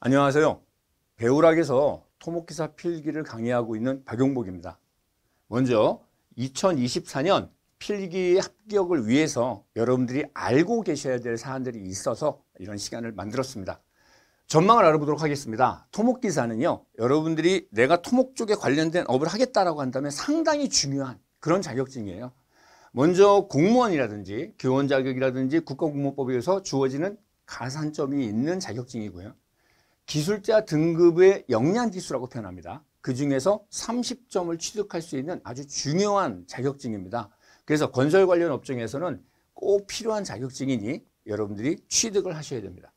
안녕하세요. 배우락에서 토목기사 필기를 강의하고 있는 박용복입니다. 먼저 2024년 필기 합격을 위해서 여러분들이 알고 계셔야 될 사안들이 있어서 이런 시간을 만들었습니다. 전망을 알아보도록 하겠습니다. 토목기사는요. 여러분들이 내가 토목 쪽에 관련된 업을 하겠다라고 한다면 상당히 중요한 그런 자격증이에요. 먼저 공무원이라든지 교원 자격이라든지 국가공무원법에 의해서 주어지는 가산점이 있는 자격증이고요. 기술자 등급의 역량 기술이라고 표현합니다. 그 중에서 30점을 취득할 수 있는 아주 중요한 자격증입니다. 그래서 건설 관련 업종에서는 꼭 필요한 자격증이니 여러분들이 취득을 하셔야 됩니다.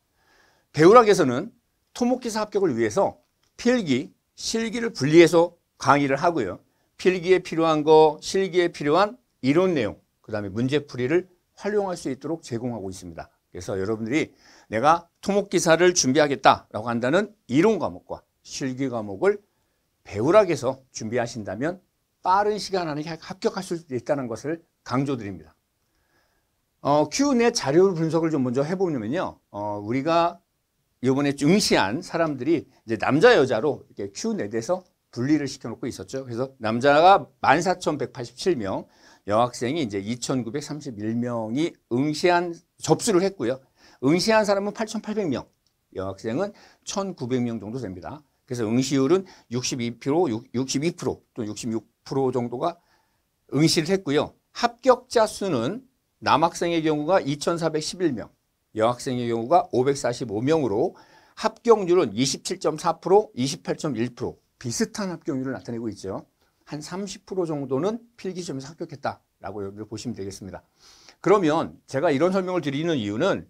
배우락에서는 토목기사 합격을 위해서 필기, 실기를 분리해서 강의를 하고요. 필기에 필요한 거, 실기에 필요한 이론 내용, 그 다음에 문제풀이를 활용할 수 있도록 제공하고 있습니다. 그래서 여러분들이 내가 토목기사를 준비하겠다라고 한다는 이론 과목과 실기 과목을 배우락에서 준비하신다면 빠른 시간 안에 합격할 수 있다는 것을 강조드립니다. 어, Q&A 자료 분석을 좀 먼저 해보면요. 어, 우리가 이번에 응시한 사람들이 이제 남자 여자로 이렇게 Q4에서 분리를 시켜놓고 있었죠. 그래서 남자가 14,187명, 여학생이 이제 2,931명이 응시한 접수를 했고요. 응시한 사람은 8,800명, 여학생은 1,900명 정도 됩니다. 그래서 응시율은 62%, 62% 또는 66% 정도가 응시를 했고요. 합격자 수는 남학생의 경우가 2,411명, 여학생의 경우가 545명으로 합격률은 27.4%, 28.1% 비슷한 합격률을 나타내고 있죠. 한 30% 정도는 필기시험에서 합격했다라고 여기 보시면 되겠습니다. 그러면 제가 이런 설명을 드리는 이유는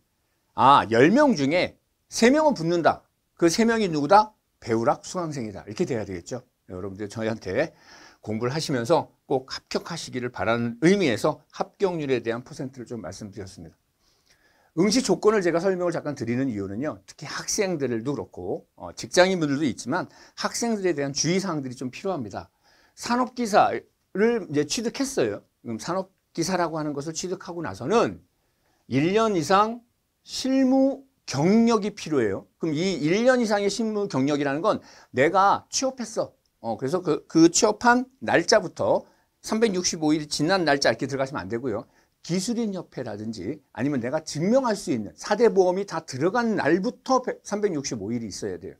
아, 10명 중에 3명은 붙는다. 그 3명이 누구다? 배우락 수강생이다. 이렇게 돼야 되겠죠. 여러분들 저희한테 공부를 하시면서 꼭 합격하시기를 바라는 의미에서 합격률에 대한 퍼센트를 좀 말씀드렸습니다. 응시 조건을 제가 설명을 잠깐 드리는 이유는요. 특히 학생들도 그렇고 어, 직장인분들도 있지만 학생들에 대한 주의사항들이 좀 필요합니다. 산업기사를 이제 취득했어요. 그럼 산업기사라고 하는 것을 취득하고 나서는 1년 이상 실무 경력이 필요해요. 그럼 이 1년 이상의 실무 경력이라는 건 내가 취업했어. 어, 그래서 그, 그 취업한 날짜부터 365일 지난 날짜 이렇게 들어가시면 안 되고요. 기술인 협회라든지 아니면 내가 증명할 수 있는 사대 보험이 다 들어간 날부터 365일이 있어야 돼요.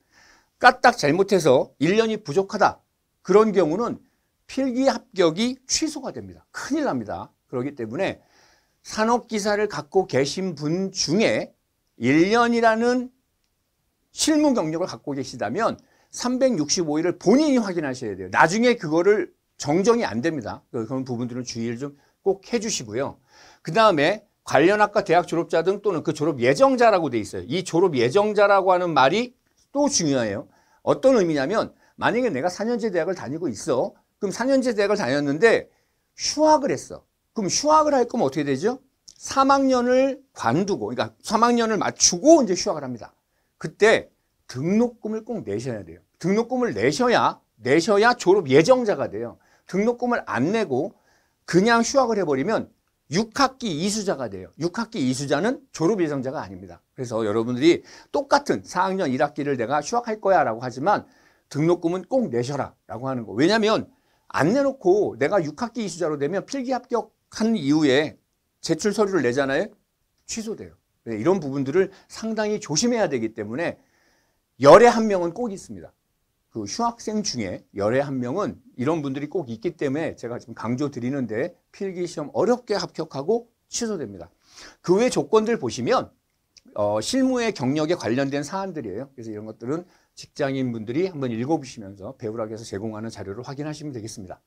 까딱 잘못해서 1년이 부족하다. 그런 경우는 필기 합격이 취소가 됩니다. 큰일 납니다. 그렇기 때문에 산업기사를 갖고 계신 분 중에 1년이라는 실무 경력을 갖고 계시다면 365일을 본인이 확인하셔야 돼요. 나중에 그거를 정정이 안 됩니다. 그런 부분들은 주의를 좀 꼭 해주시고요. 그 다음에 관련 학과 대학 졸업자 등 또는 그 졸업 예정자라고 돼 있어요. 이 졸업 예정자라고 하는 말이 또 중요해요. 어떤 의미냐면 만약에 내가 4년제 대학을 다니고 있어. 그럼 4년제 대학을 다녔는데 휴학을 했어. 그럼 휴학을 할 거면 어떻게 되죠? 3학년을 관두고, 그러니까 3학년을 맞추고 이제 휴학을 합니다. 그때 등록금을 꼭 내셔야 돼요. 등록금을 내셔야, 내셔야 졸업 예정자가 돼요. 등록금을 안 내고 그냥 휴학을 해버리면 6학기 이수자가 돼요. 6학기 이수자는 졸업 예정자가 아닙니다. 그래서 여러분들이 똑같은 4학년 1학기를 내가 휴학할 거야 라고 하지만 등록금은 꼭 내셔라 라고 하는 거. 왜냐면 안 내놓고 내가 6학기 이수자로 되면 필기 합격 한 이후에 제출 서류를 내잖아요. 취소돼요. 네, 이런 부분들을 상당히 조심해야 되기 때문에 열에 한 명은 꼭 있습니다. 그 휴학생 중에 열에 한 명은 이런 분들이 꼭 있기 때문에 제가 지금 강조 드리는데 필기 시험 어렵게 합격하고 취소됩니다. 그 외 조건들 보시면 어, 실무의 경력에 관련된 사안들이에요. 그래서 이런 것들은 직장인 분들이 한번 읽어보시면서 배우락에서 제공하는 자료를 확인하시면 되겠습니다.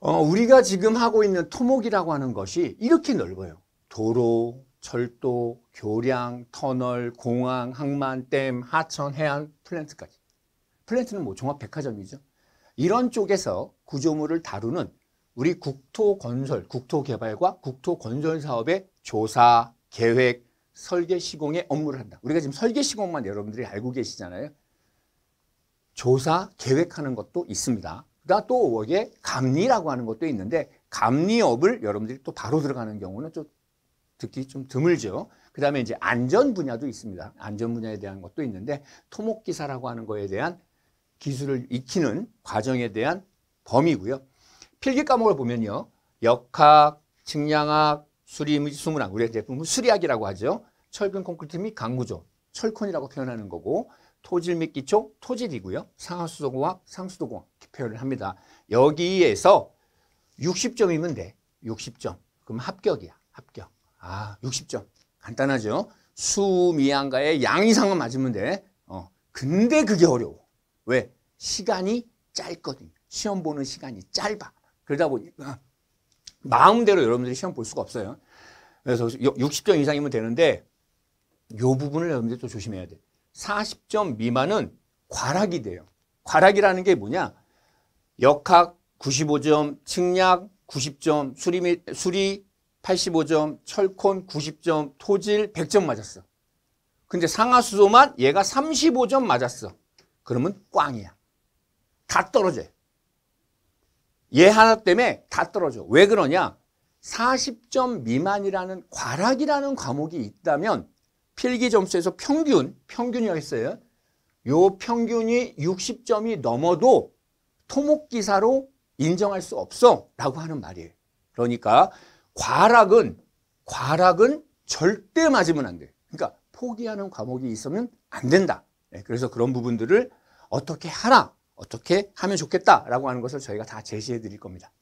어, 우리가 지금 하고 있는 토목이라고 하는 것이 이렇게 넓어요. 도로, 철도, 교량, 터널, 공항, 항만, 댐, 하천, 해안, 플랜트까지. 플랜트는 뭐 종합 백화점이죠. 이런 쪽에서 구조물을 다루는 우리 국토건설, 국토개발과 국토건설 사업의 조사, 계획, 설계 시공의 업무를 한다. 우리가 지금 설계 시공만 여러분들이 알고 계시잖아요. 조사, 계획하는 것도 있습니다. 또워게 감리라고 하는 것도 있는데 감리업을 여러분들이 또 바로 들어가는 경우는 좀 듣기 좀 드물죠. 그 다음에 이제 안전 분야도 있습니다. 안전 분야에 대한 것도 있는데 토목기사라고 하는 거에 대한 기술을 익히는 과정에 대한 범위고요. 필기 과목을 보면요. 역학, 측량학, 수리, 수문학, 우리 대부분 수리학이라고 하죠. 철근 콘크리트 및 강구조, 철콘이라고 표현하는 거고 토질 및 기초, 토질이고요. 상하수도공학, 상수도공학. 표현을 합니다. 여기에서 60점이면 돼. 60점. 그럼 합격이야. 합격. 아, 60점. 간단하죠? 수, 미양가의 양 이상은 맞으면 돼. 어. 근데 그게 어려워. 왜? 시간이 짧거든. 시험 보는 시간이 짧아. 그러다 보니까 아, 마음대로 여러분들이 시험 볼 수가 없어요. 그래서 60점 이상이면 되는데 요 부분을 여러분들이 또 조심해야 돼. 40점 미만은 과락이 돼요. 과락이라는 게 뭐냐? 역학 95점, 측량 90점, 수리, 및 수리 85점, 철콘 90점, 토질 100점 맞았어. 근데 상하수도만 얘가 35점 맞았어. 그러면 꽝이야. 다 떨어져. 요얘 하나 때문에 다 떨어져. 왜 그러냐? 40점 미만이라는 과락이라는 과목이 있다면 필기 점수에서 평균, 평균이었어요. 요 평균이 60점이 넘어도 토목기사로 인정할 수 없어 라고 하는 말이에요. 그러니까 과락은 과락은 절대 맞으면 안 돼. 그러니까 포기하는 과목이 있으면 안 된다. 네, 그래서 그런 부분들을 어떻게 하라, 어떻게 하면 좋겠다라고 하는 것을 저희가 다 제시해 드릴 겁니다.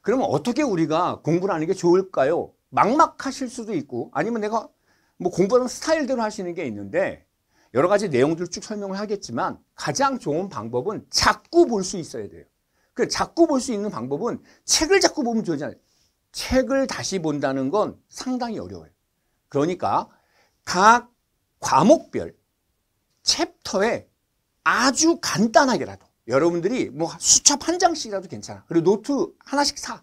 그러면 어떻게 우리가 공부를 하는 게 좋을까요? 막막하실 수도 있고 아니면 내가 뭐 공부하는 스타일대로 하시는 게 있는데 여러 가지 내용들 을쭉 설명을 하겠지만 가장 좋은 방법은 자꾸 볼 수 있어야 돼요. 그 자꾸 볼 수 있는 방법은 책을 자꾸 보면 좋잖아요. 책을 다시 본다는 건 상당히 어려워요. 그러니까 각 과목별 챕터에 아주 간단하게라도 여러분들이 뭐 수첩 한 장씩이라도 괜찮아. 그리고 노트 하나씩 사.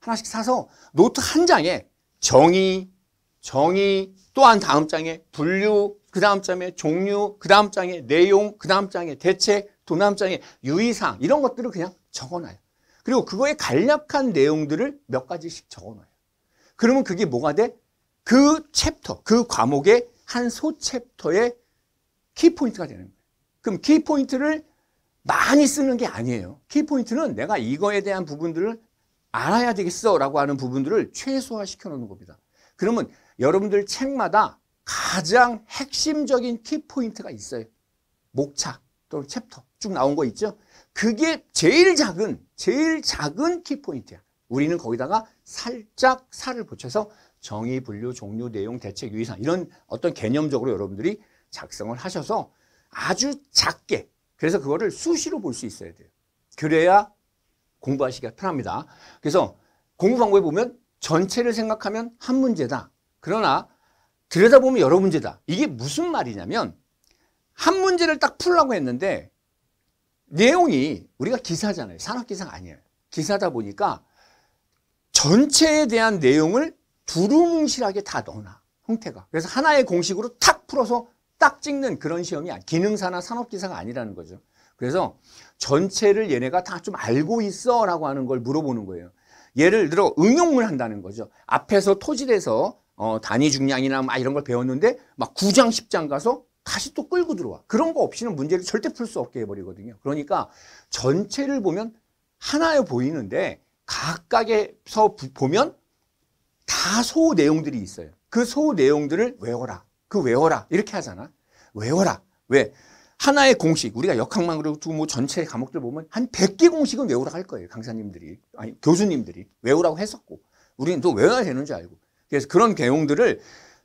하나씩 사서 노트 한 장에 정의, 정의, 또한 다음 장에 분류, 그 다음 장에 종류, 그 다음 장에 내용, 그 다음 장에 대책, 그 다음 장에 유의사항 이런 것들을 그냥 적어놔요. 그리고 그거에 간략한 내용들을 몇 가지씩 적어놔요. 그러면 그게 뭐가 돼? 그 챕터, 그 과목의 한 소챕터의 키포인트가 되는 거예요. 그럼 키포인트를 많이 쓰는 게 아니에요. 키포인트는 내가 이거에 대한 부분들을 알아야 되겠어 라고 하는 부분들을 최소화시켜 놓는 겁니다. 그러면 여러분들 책마다 가장 핵심적인 키포인트가 있어요. 목차 또는 챕터 쭉 나온 거 있죠? 그게 제일 작은, 제일 작은 키포인트야. 우리는 거기다가 살짝 살을 붙여서 정의, 분류, 종류, 내용, 대책, 유의사항 이런 어떤 개념적으로 여러분들이 작성을 하셔서 아주 작게 그래서 그거를 수시로 볼 수 있어야 돼요. 그래야 공부하시기가 편합니다. 그래서 공부 방법에 보면 전체를 생각하면 한 문제다. 그러나 들여다보면 여러 문제다. 이게 무슨 말이냐면 한 문제를 딱 풀라고 했는데 내용이 우리가 기사잖아요. 산업기사가 아니에요. 기사다 보니까 전체에 대한 내용을 두루뭉실하게 다 넣어놔. 형태가. 그래서 하나의 공식으로 탁 풀어서 딱 찍는 그런 시험이 아 기능사나 산업기사가 아니라는 거죠. 그래서 전체를 얘네가 다 좀 알고 있어 라고 하는 걸 물어보는 거예요. 예를 들어 응용을 한다는 거죠. 앞에서 토질해서 어, 단위 중량이나 막 이런 걸 배웠는데 막 9장, 10장 가서 다시 또 끌고 들어와. 그런 거 없이는 문제를 절대 풀 수 없게 해버리거든요. 그러니까 전체를 보면 하나여 보이는데 각각에서 부, 보면 다 소호 내용들이 있어요. 그 소호 내용들을 외워라. 그 외워라. 이렇게 하잖아. 외워라. 왜? 하나의 공식, 우리가 역학만 그렇고 뭐 전체 의 과목들 보면 한 100개 공식은 외우라고 할 거예요. 강사님들이. 아니, 교수님들이. 외우라고 했었고. 우리는 또 외워야 되는 줄 알고. 그래서 그런 개용들을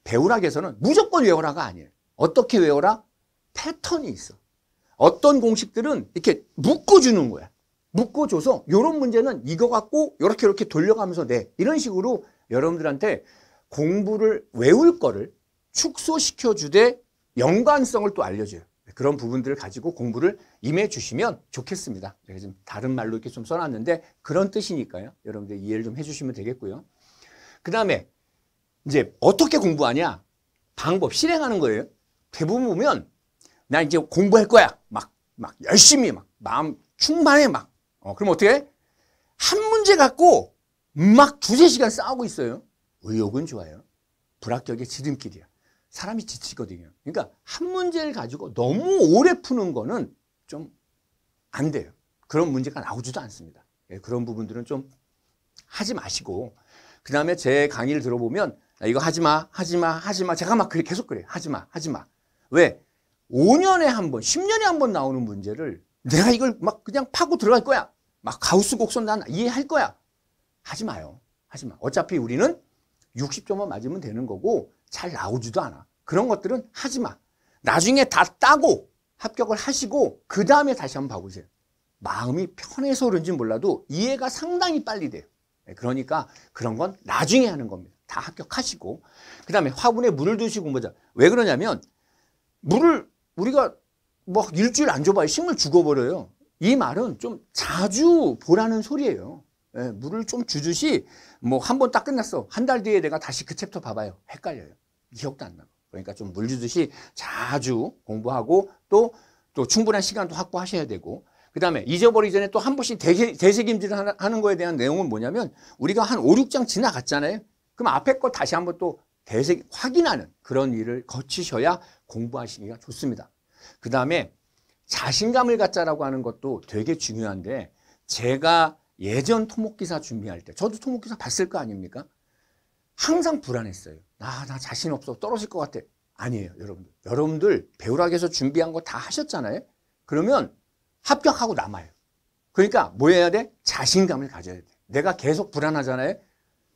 배우락에서는 무조건 외워라가 아니에요. 어떻게 외워라? 패턴이 있어. 어떤 공식들은 이렇게 묶어주는 거야. 묶어줘서 이런 문제는 이거 갖고 이렇게 이렇게 돌려가면서 내 이런 식으로 여러분들한테 공부를 외울 거를 축소시켜 주되 연관성을 또 알려줘요. 그런 부분들을 가지고 공부를 임해 주시면 좋겠습니다. 제가 지금 다른 말로 이렇게 좀 써놨는데 그런 뜻이니까요. 여러분들 이해를 좀 해주시면 되겠고요. 그 다음에 이제 어떻게 공부하냐? 방법 실행하는 거예요. 대부분 보면 나 이제 공부할 거야. 막, 막 열심히 막 마음 충만해 막. 어, 그럼 어떻게 한 문제 갖고 막 두세 시간 싸우고 있어요. 의욕은 좋아요. 불합격의 지름길이야. 사람이 지치거든요. 그러니까 한 문제를 가지고 너무 오래 푸는 거는 좀 안 돼요. 그런 문제가 나오지도 않습니다. 예, 그런 부분들은 좀 하지 마시고 그 다음에 제 강의를 들어보면 이거 하지 마, 하지 마, 하지 마. 제가 막 그래, 계속 그래요. 하지 마, 하지 마. 왜? 5년에 한 번, 10년에 한 번 나오는 문제를 내가 이걸 막 그냥 파고 들어갈 거야. 막 가우스 곡선 난 이해할 거야. 하지 마요. 하지 마. 어차피 우리는 60점만 맞으면 되는 거고 잘 나오지도 않아. 그런 것들은 하지 마. 나중에 다 따고 합격을 하시고 그 다음에 다시 한번 봐보세요. 마음이 편해서 그런지 몰라도 이해가 상당히 빨리 돼요. 네, 그러니까 그런 건 나중에 하는 겁니다. 다 합격하시고 그 다음에 화분에 물을 두시고 뭐죠. 왜 그러냐면 물을 우리가 뭐 일주일 안 줘봐요. 식물 죽어버려요. 이 말은 좀 자주 보라는 소리예요. 예, 물을 좀 주듯이 뭐 한 번 딱 끝났어. 한 달 뒤에 내가 다시 그 챕터 봐봐요. 헷갈려요. 기억도 안 나고. 그러니까 좀 물 주듯이 자주 공부하고 또, 또 충분한 시간도 확보하셔야 되고 그 다음에 잊어버리기 전에 또 한 번씩 대세, 대세김질을 하는 거에 대한 내용은 뭐냐면 우리가 한 5, 6장 지나갔잖아요. 그럼 앞에 거 다시 한번 또 대세 확인하는 그런 일을 거치셔야 공부하시기가 좋습니다. 그 다음에 자신감을 갖자라고 하는 것도 되게 중요한데 제가 예전 토목기사 준비할 때 저도 토목기사 봤을 거 아닙니까? 항상 불안했어요. 나, 나 자신 없어. 떨어질 것 같아. 아니에요, 여러분들. 여러분들 배우락에서 준비한 거 다 하셨잖아요? 그러면 합격하고 남아요. 그러니까 뭐 해야 돼? 자신감을 가져야 돼. 내가 계속 불안하잖아요?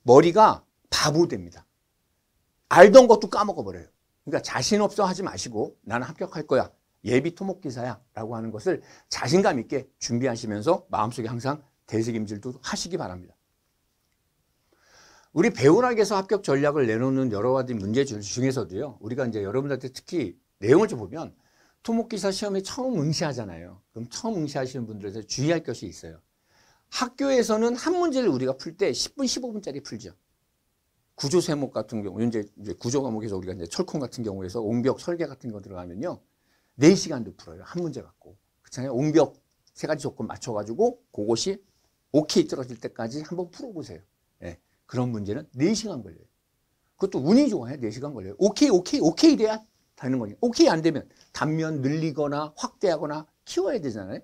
머리가 바보됩니다. 알던 것도 까먹어 버려요. 그러니까 자신 없어 하지 마시고 나는 합격할 거야. 예비 토목기사야 라고 하는 것을 자신감 있게 준비하시면서 마음속에 항상 대세김질도 하시기 바랍니다. 우리 배우락에서 합격 전략을 내놓는 여러 가지 문제 중에서도요. 우리가 이제 여러분들한테 특히 내용을 좀 보면 토목기사 시험에 처음 응시하잖아요. 그럼 처음 응시하시는 분들에서 주의할 것이 있어요. 학교에서는 한 문제를 우리가 풀 때 10분, 15분짜리 풀죠. 구조 세목 같은 경우, 이제, 이제 구조 과목에서 우리가 이제 철콘 같은 경우에서 옹벽 설계 같은 거 들어가면요. 4시간도 풀어요. 한 문제 갖고. 그렇잖아요. 옹벽 세 가지 조건 맞춰가지고 그것이 오케이 떨어질 때까지 한번 풀어보세요. 예. 그런 문제는 4시간 걸려요. 그것도 운이 좋아요 4시간 걸려요. 오케이, 오케이, 오케이 돼야 되는 거니까. 오케이 안 되면 단면 늘리거나 확대하거나 키워야 되잖아요.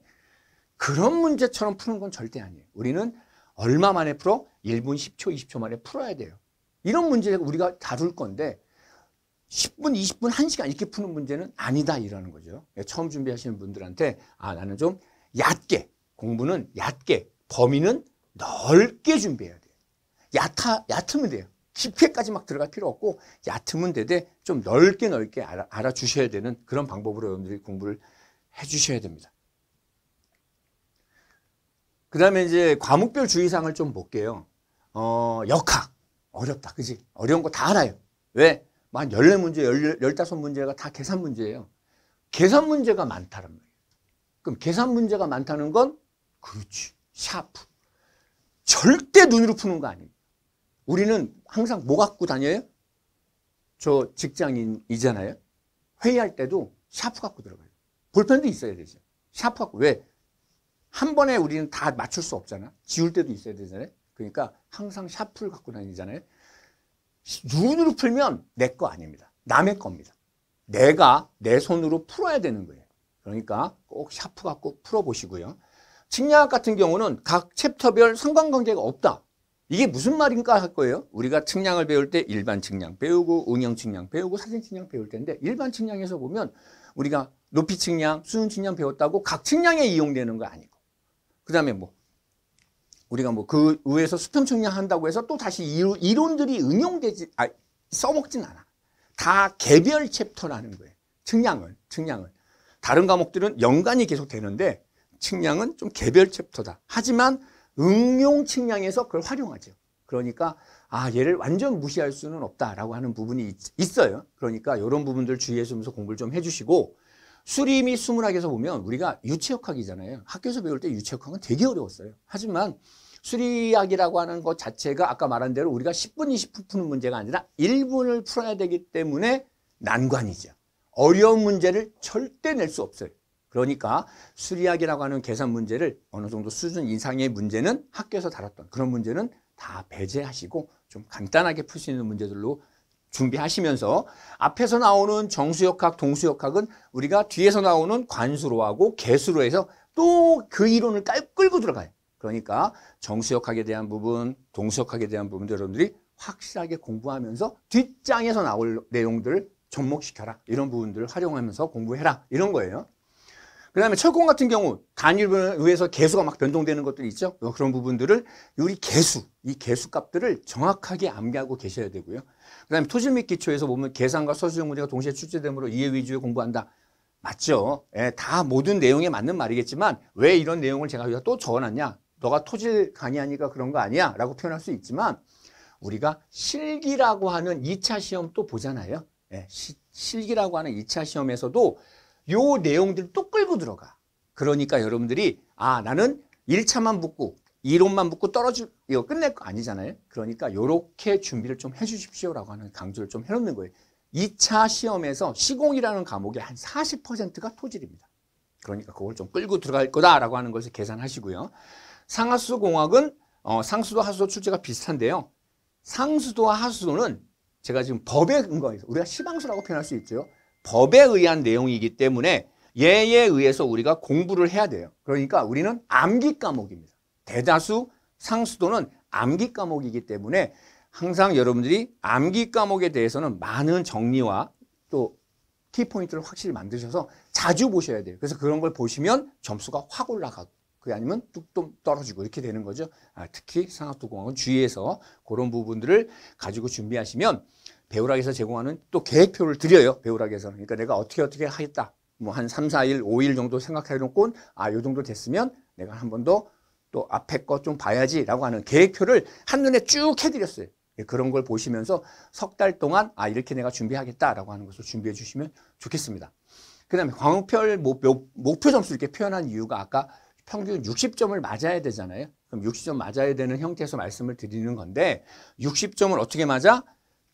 그런 문제처럼 푸는 건 절대 아니에요. 우리는 얼마 만에 풀어? 1분 10초, 20초 만에 풀어야 돼요. 이런 문제를 우리가 다룰 건데 10분, 20분, 1시간 이렇게 푸는 문제는 아니다 이라는 거죠. 예, 처음 준비하시는 분들한테 아 나는 좀 얕게 공부는 얕게 범위는 넓게 준비해야 돼요. 얕아, 얕으면 돼요. 깊게까지 막 들어갈 필요 없고 얕으면 되되 좀 넓게 넓게 알아, 알아주셔야 되는 그런 방법으로 여러분들이 공부를 해주셔야 됩니다. 그 다음에 이제 과목별 주의사항을 좀 볼게요. 어, 역학. 어렵다. 그지? 어려운 거 다 알아요. 왜? 만 14문제, 15문제가 다 계산 문제예요. 계산 문제가 많다는 거예요 그럼 계산 문제가 많다는 건 그렇지. 샤프. 절대 눈으로 푸는 거 아니에요. 우리는 항상 뭐 갖고 다녀요? 저 직장인이잖아요. 회의할 때도 샤프 갖고 들어가요. 볼펜도 있어야 되죠. 샤프 갖고. 왜? 한 번에 우리는 다 맞출 수 없잖아. 지울 때도 있어야 되잖아요. 그러니까 항상 샤프를 갖고 다니잖아요. 눈으로 풀면 내 거 아닙니다. 남의 겁니다. 내가 내 손으로 풀어야 되는 거예요. 그러니까 꼭 샤프 갖고 풀어보시고요. 측량학 같은 경우는 각 챕터별 상관관계가 없다. 이게 무슨 말인가 할 거예요. 우리가 측량을 배울 때 일반 측량 배우고 응용 측량 배우고 사진 측량 배울 텐데 일반 측량에서 보면 우리가 높이 측량, 수준 측량 배웠다고 각 측량에 이용되는 거 아니고 그 다음에 뭐 우리가 뭐 그 위에서 수평 측량한다고 해서 또 다시 이론들이 응용되지 아 써먹진 않아. 다 개별 챕터라는 거예요. 측량은 측량은 다른 과목들은 연관이 계속 되는데 측량은 좀 개별 챕터다. 하지만 응용 측량에서 그걸 활용하죠. 그러니까 아 얘를 완전 무시할 수는 없다라고 하는 부분이 있, 어요 그러니까 이런 부분들 주의해주면서 공부를 좀 해주시고 수리미 수문학에서 보면 우리가 유체역학이잖아요. 학교에서 배울 때 유체역학은 되게 어려웠어요. 하지만 수리학이라고 하는 것 자체가 아까 말한 대로 우리가 10분, 20분 푸는 문제가 아니라 1분을 풀어야 되기 때문에 난관이죠. 어려운 문제를 절대 낼 수 없어요. 그러니까 수리학이라고 하는 계산 문제를 어느 정도 수준 이상의 문제는 학교에서 다뤘던 그런 문제는 다 배제하시고 좀 간단하게 풀 수 있는 문제들로 준비하시면서 앞에서 나오는 정수역학, 동수역학은 우리가 뒤에서 나오는 관수로하고 개수로 해서 또 그 이론을 깔, 끌고 들어가요. 그러니까 정수역학에 대한 부분, 동수역학에 대한 부분 여러분들이 확실하게 공부하면서 뒷장에서 나올 내용들을 접목시켜라. 이런 부분들을 활용하면서 공부해라. 이런 거예요. 그 다음에 철공 같은 경우 단위로 의해서 개수가 막 변동되는 것들 있죠. 어, 그런 부분들을 우리 개수, 이 개수 값들을 정확하게 암기하고 계셔야 되고요. 그 다음에 토질 및 기초에서 보면 계산과 서술형 문제가 동시에 출제되므로 이해 위주의 공부한다. 맞죠. 예, 다 모든 내용에 맞는 말이겠지만 왜 이런 내용을 제가 여기다 또 적어놨냐. 너가 토질 강의하니까 그런 거 아니야 라고 표현할 수 있지만 우리가 실기라고 하는 2차 시험 또 보잖아요. 예, 시, 실기라고 하는 2차 시험에서도 요 내용들 을또 끌고 들어가. 그러니까 여러분들이 아 나는 1차만 붙고 이론만 붙고 떨어질 이거 끝낼 거 아니잖아요. 그러니까 요렇게 준비를 좀 해주십시오라고 하는 강조를 좀 해놓는 거예요. 2차 시험에서 시공이라는 과목의 한 40%가 토질입니다. 그러니까 그걸 좀 끌고 들어갈 거다라고 하는 것을 계산하시고요. 상하수공학은 도 어, 상수도 하수도 출제가 비슷한데요. 상수도와 하수도는 제가 지금 법에 근거해서 우리가 시방수라고 표현할 수 있죠. 법에 의한 내용이기 때문에 예에 의해서 우리가 공부를 해야 돼요. 그러니까 우리는 암기 과목입니다. 대다수 상수도는 암기 과목이기 때문에 항상 여러분들이 암기 과목에 대해서는 많은 정리와 또 키포인트를 확실히 만드셔서 자주 보셔야 돼요. 그래서 그런 걸 보시면 점수가 확 올라가고 그게 아니면 뚝뚝 떨어지고 이렇게 되는 거죠. 아, 특히 상학도공학은 주의해서 그런 부분들을 가지고 준비하시면 배우락에서 제공하는 또 계획표를 드려요. 배우락에서는. 그러니까 내가 어떻게 어떻게 하겠다. 뭐 한 3, 4일, 5일 정도 생각해 놓고 아, 요 정도 됐으면 내가 한 번 더 또 앞에 거 좀 봐야지라고 하는 계획표를 한눈에 쭉 해드렸어요. 예, 그런 걸 보시면서 석 달 동안 아 이렇게 내가 준비하겠다라고 하는 것을 준비해 주시면 좋겠습니다. 그 다음에 광우별 목표 점수 이렇게 표현한 이유가 아까 평균 60점을 맞아야 되잖아요. 그럼 60점 맞아야 되는 형태에서 말씀을 드리는 건데 60점을 어떻게 맞아?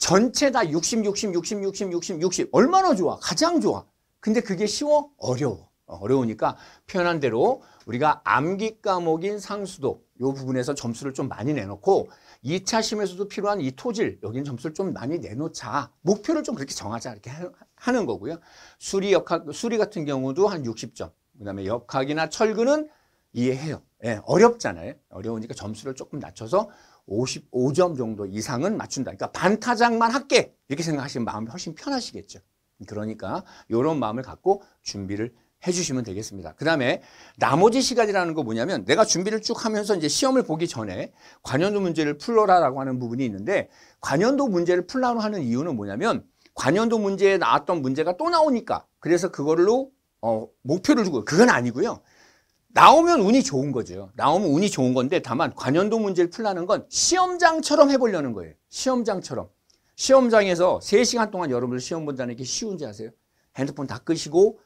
전체 다 60, 60, 60, 60, 60, 60. 얼마나 좋아? 가장 좋아. 근데 그게 쉬워? 어려워. 어, 어려우니까 표현한 대로 우리가 암기 과목인 상수도 이 부분에서 점수를 좀 많이 내놓고 2차 시험에서도 필요한 이 토질 여기는 점수를 좀 많이 내놓자 목표를 좀 그렇게 정하자 이렇게 하는 거고요 수리 역학 수리 같은 경우도 한 60점 그다음에 역학이나 철근은 이해해요 예, 어렵잖아요 어려우니까 점수를 조금 낮춰서 55점 정도 이상은 맞춘다. 그러니까 반타작만 할게. 이렇게 생각하시면 마음이 훨씬 편하시겠죠. 그러니까 이런 마음을 갖고 준비를 해주시면 되겠습니다. 그 다음에 나머지 시간이라는 거 뭐냐면 내가 준비를 쭉 하면서 이제 시험을 보기 전에 관연도 문제를 풀러라라고 하는 부분이 있는데 관연도 문제를 풀라고 하는 이유는 뭐냐면 관연도 문제에 나왔던 문제가 또 나오니까 그래서 그걸로 어, 목표를 두고 그건 아니고요. 나오면 운이 좋은 거죠. 나오면 운이 좋은 건데 다만 관연도 문제를 풀라는 건 시험장처럼 해보려는 거예요. 시험장처럼. 시험장에서 3시간 동안 여러분들 시험 본다는 게 쉬운지 아세요? 핸드폰 다 끄시고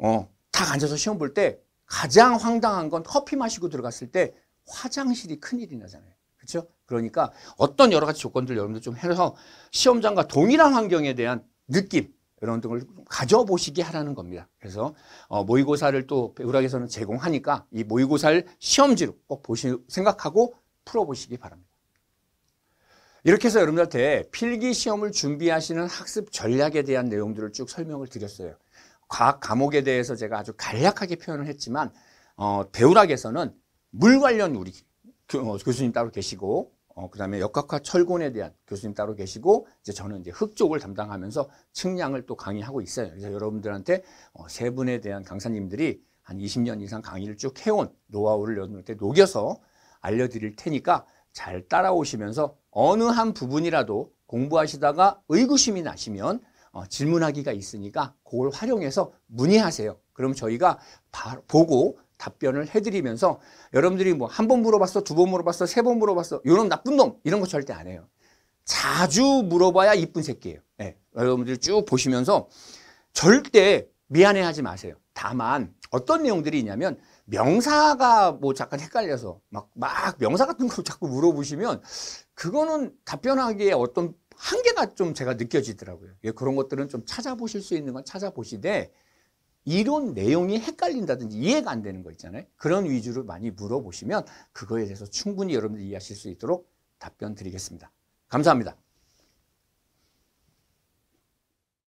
어, 딱 앉아서 시험 볼 때 가장 황당한 건 커피 마시고 들어갔을 때 화장실이 큰일이 나잖아요. 그렇죠? 그러니까 어떤 여러 가지 조건들 여러분들 좀 해서 시험장과 동일한 환경에 대한 느낌 이런 등을 가져보시게 하라는 겁니다. 그래서 어, 모의고사를 또 배우락에서는 제공하니까 이 모의고사를 시험지로 꼭 보시 생각하고 풀어보시기 바랍니다. 이렇게 해서 여러분들한테 필기 시험을 준비하시는 학습 전략에 대한 내용들을 쭉 설명을 드렸어요. 과학 과목에 대해서 제가 아주 간략하게 표현을 했지만 어, 배우락에서는 물 관련 우리 교, 어, 교수님 따로 계시고 어, 그다음에 역학화 철곤에 대한 교수님 따로 계시고 이제 저는 이제 흙 쪽을 담당하면서 측량을 또 강의하고 있어요. 그래서 여러분들한테 어, 세 분에 대한 강사님들이 한 20년 이상 강의를 쭉 해온 노하우를 여러분한테 녹여서 알려드릴 테니까 잘 따라오시면서 어느 한 부분이라도 공부하시다가 의구심이 나시면 어, 질문하기가 있으니까 그걸 활용해서 문의하세요. 그럼 저희가 바, 보고 답변을 해드리면서 여러분들이 뭐 한 번 물어봤어, 두 번 물어봤어, 세 번 물어봤어, 요놈 나쁜 놈 이런 거 절대 안 해요. 자주 물어봐야 이쁜 새끼예요. 네. 예, 여러분들이 쭉 보시면서 절대 미안해하지 마세요. 다만 어떤 내용들이 있냐면 명사가 뭐 잠깐 헷갈려서 막, 막 명사 같은 걸 자꾸 물어보시면 그거는 답변하기에 어떤 한계가 좀 제가 느껴지더라고요. 예, 그런 것들은 좀 찾아보실 수 있는 건 찾아보시되 이론 내용이 헷갈린다든지 이해가 안 되는 거 있잖아요. 그런 위주로 많이 물어보시면 그거에 대해서 충분히 여러분들이 이해하실 수 있도록 답변 드리겠습니다. 감사합니다.